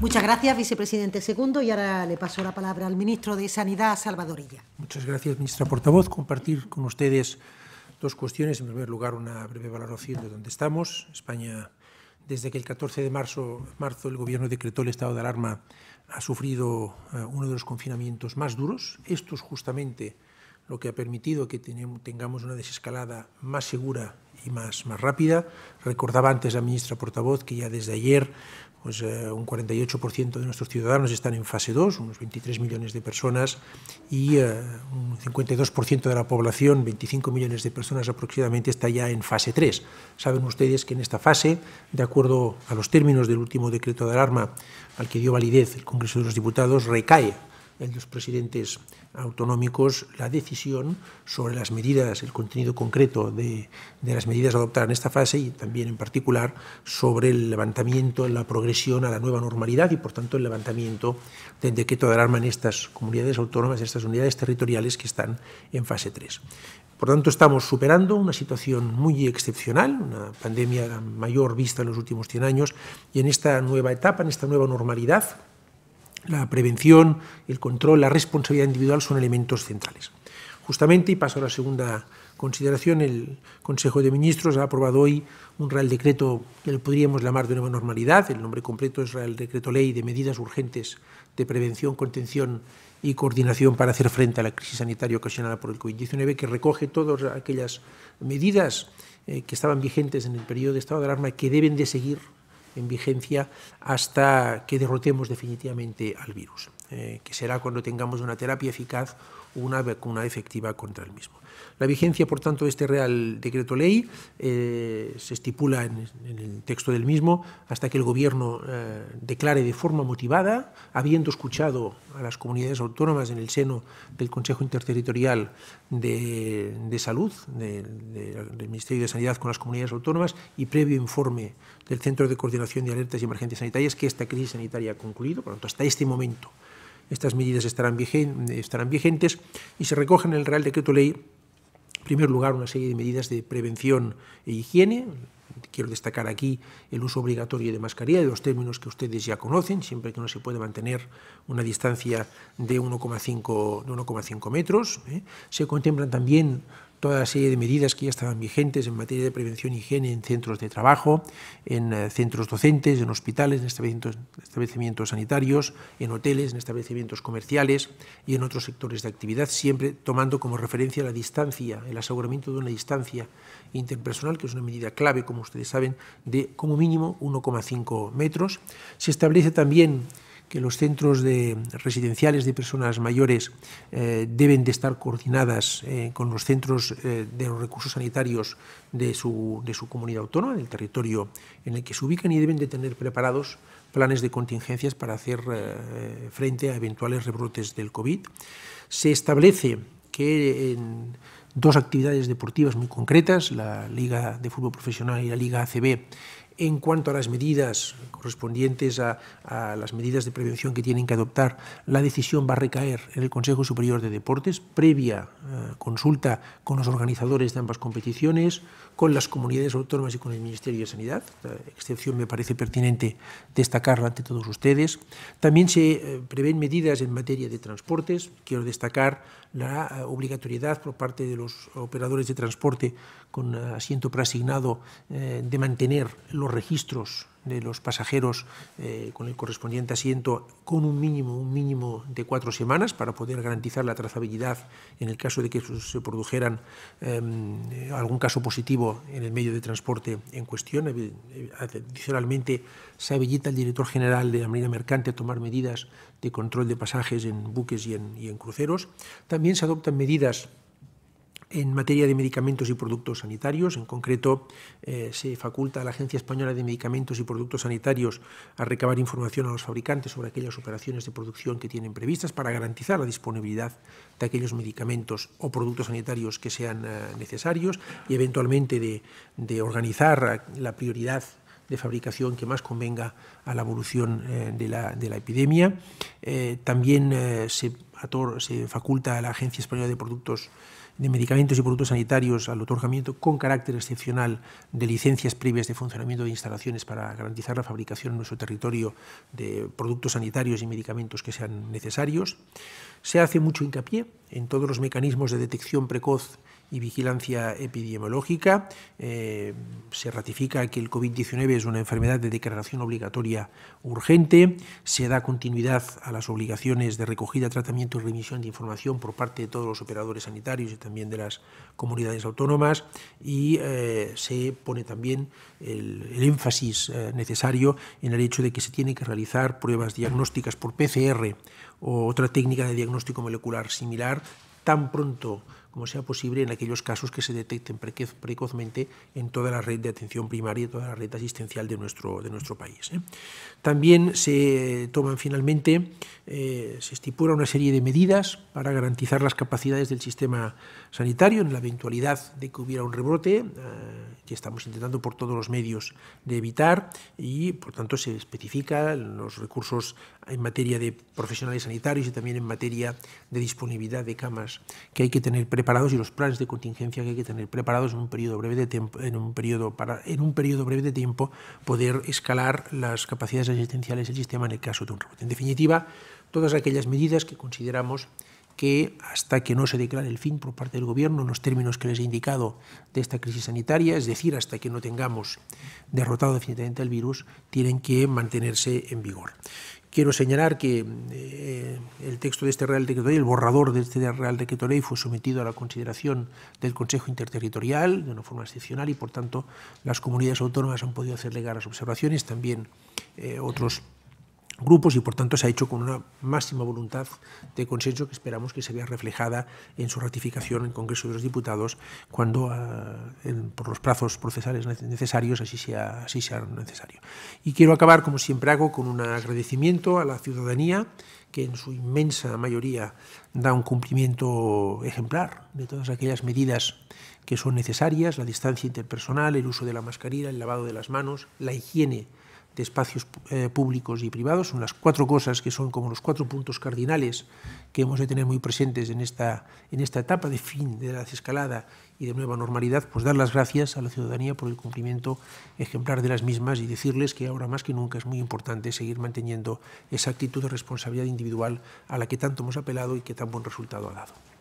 Muchas gracias, vicepresidente segundo. Y ahora le paso la palabra al ministro de Sanidad, Salvadorilla. Muchas gracias, ministra portavoz. Compartir con ustedes dos cuestiones. En primer lugar, una breve valoración de dónde estamos. España, desde que el 14 de marzo, marzo el Gobierno decretó el estado de alarma, ha sufrido eh, uno de los confinamientos más duros. Estos justamente lo que ha permitido que tengamos una desescalada más segura y más, rápida. Recordaba antes la ministra portavoz que ya desde ayer pues, eh, un 48% de nuestros ciudadanos están en fase 2, unos 23 millones de personas, y eh, un 52% de la población, 25 millones de personas aproximadamente, está ya en fase 3. Saben ustedes que en esta fase, de acuerdo a los términos del último decreto de alarma al que dio validez el Congreso de los Diputados, recae en los presidentes autonómicos la decisión sobre las medidas, el contenido concreto de, las medidas adoptadas en esta fase y también en particular sobre el levantamiento, la progresión a la nueva normalidad y por tanto el levantamiento del decreto de alarma en estas comunidades autónomas, en estas unidades territoriales que están en fase 3. Por tanto, estamos superando una situación muy excepcional, una pandemia mayor vista en los últimos 100 años, y en esta nueva etapa, en esta nueva normalidad, la prevención, el control, la responsabilidad individual son elementos centrales. Justamente, y paso a la segunda consideración, el Consejo de Ministros ha aprobado hoy un Real Decreto que le podríamos llamar de nueva normalidad. El nombre completo es Real Decreto Ley de Medidas Urgentes de Prevención, Contención y Coordinación para hacer frente a la crisis sanitaria ocasionada por el COVID-19, que recoge todas aquellas medidas eh, que estaban vigentes en el periodo de estado de alarma que deben de seguir en vigencia hasta que derrotemos definitivamente al virus, eh, que será cuando tengamos una terapia eficaz una vacuna efectiva contra el mismo. La vigencia, por tanto, de este Real Decreto Ley eh, se estipula en, el texto del mismo hasta que el Gobierno eh, declare de forma motivada, habiendo escuchado a las comunidades autónomas en el seno del Consejo Interterritorial de, Salud, del Ministerio de Sanidad con las comunidades autónomas y previo informe del Centro de Coordinación de Alertas y Emergencias Sanitarias, que esta crisis sanitaria ha concluido, por lo tanto, hasta este momento estas medidas estarán, vigentes y se recogen en el Real Decreto Ley, en primer lugar, una serie de medidas de prevención e higiene, quiero destacar aquí el uso obligatorio de mascarilla, de los términos que ustedes ya conocen, siempre que no se puede mantener una distancia de 1,5 metros. ¿eh? Se contemplan también toda la serie de medidas que ya estaban vigentes en materia de prevención y higiene en centros de trabajo, en eh, centros docentes, en hospitales, en establecimientos, establecimientos, sanitarios, en hoteles, en establecimientos comerciales y en otros sectores de actividad, siempre tomando como referencia la distancia, el aseguramiento de una distancia interpersonal, que es una medida clave, como ustedes saben, de como mínimo 1,5 metros. Se establece también que los centros residenciales de personas mayores eh, deben de estar coordinadas eh, con los centros eh, de los recursos sanitarios de su, de su comunidad autónoma, el territorio en el que se ubican y deben de tener preparados planes de contingencias para hacer frente a eventuales rebrotes del COVID. Se establece que en dos actividades deportivas muy concretas, la Liga de Fútbol Profesional y la Liga ACB, en cuanto a las medidas correspondientes a, las medidas de prevención que tienen que adoptar, la decisión va a recaer en el Consejo Superior de Deportes, previa eh, consulta con los organizadores de ambas competiciones, con las comunidades autónomas y con el Ministerio de Sanidad. La excepción me parece pertinente destacarla ante todos ustedes. También se eh, prevén medidas en materia de transportes. Quiero destacar la eh, obligatoriedad por parte de los operadores de transporte con asiento preasignado de mantener los registros de los pasajeros eh, con el correspondiente asiento con un mínimo, un mínimo de cuatro semanas para poder garantizar la trazabilidad en el caso de que se produjeran em, algún caso positivo en el medio de transporte en cuestión. Eh, adicionalmente, se habilita al director general de la Marina Mercante a tomar medidas de control de pasajes en buques y en, y en cruceros. También se adoptan medidas en materia de medicamentos y productos sanitarios. En concreto, eh, se faculta a la Agencia Española de Medicamentos y Productos Sanitarios a recabar información a los fabricantes sobre aquellas operaciones de producción que tienen previstas para garantizar la disponibilidad de aquellos medicamentos o productos sanitarios que sean eh, necesarios y eventualmente de, organizar la prioridad de fabricación que más convenga a la evolución eh, de, la, epidemia. también se, se, faculta a la Agencia Española de Productos de medicamentos y productos sanitarios al otorgamiento con carácter excepcional de licencias previas de funcionamiento de instalaciones para garantizar la fabricación en nuestro territorio de productos sanitarios y medicamentos que sean necesarios. Se hace mucho hincapié en todos los mecanismos de detección precoz y vigilancia epidemiológica. Eh, se ratifica que el COVID-19 es una enfermedad de declaración obligatoria urgente. Se da continuidad a las obligaciones de recogida, tratamiento y remisión de información por parte de todos los operadores sanitarios y también de las comunidades autónomas. Y eh, se pone también el, énfasis eh, necesario en el hecho de que se tienen que realizar pruebas diagnósticas por PCR o otra técnica de diagnóstico molecular similar tan pronto como sea posible en aquellos casos que se detecten precozmente en toda la red de atención primaria y toda la red asistencial de nuestro, de nuestro país. ¿eh? También se toman finalmente, eh, se estipula una serie de medidas para garantizar las capacidades del sistema sanitario en la eventualidad de que hubiera un rebrote, eh, que estamos intentando por todos los medios de evitar y por tanto se especifica los recursos en materia de profesionales sanitarios y también en materia de disponibilidad de camas que hay que tener presentes preparados y los planes de contingencia que hay que tener preparados en un periodo breve de tiempo, en un periodo para, en un periodo breve de tiempo poder escalar las capacidades asistenciales del sistema en el caso de un rebote. En definitiva, todas aquellas medidas que consideramos que hasta que no se declare el fin por parte del Gobierno en los términos que les he indicado de esta crisis sanitaria, es decir, hasta que no tengamos derrotado definitivamente el virus, tienen que mantenerse en vigor. Quiero señalar que eh, el texto de este Real Decreto Ley, el borrador de este Real Decreto Ley, fue sometido a la consideración del Consejo Interterritorial de una forma excepcional y, por tanto, las comunidades autónomas han podido hacer llegar las observaciones, también eh, otros grupos y por tanto se ha hecho con una máxima voluntad de consenso que esperamos que se vea reflejada en su ratificación en el Congreso de los Diputados cuando ah, por los plazos procesales necesarios así sea, así sea necesario. Y quiero acabar, como siempre hago, con un agradecimiento a la ciudadanía que en su inmensa mayoría da un cumplimiento ejemplar de todas aquellas medidas que son necesarias, la distancia interpersonal, el uso de la mascarilla, el lavado de las manos, la higiene espacios eh, públicos y privados. Son las cuatro cosas que son como los cuatro puntos cardinales que hemos de tener muy presentes en esta, en esta etapa de fin de la escalada y de nueva normalidad, pues dar las gracias a la ciudadanía por el cumplimiento ejemplar de las mismas y decirles que ahora más que nunca es muy importante seguir manteniendo esa actitud de responsabilidad individual a la que tanto hemos apelado y que tan buen resultado ha dado.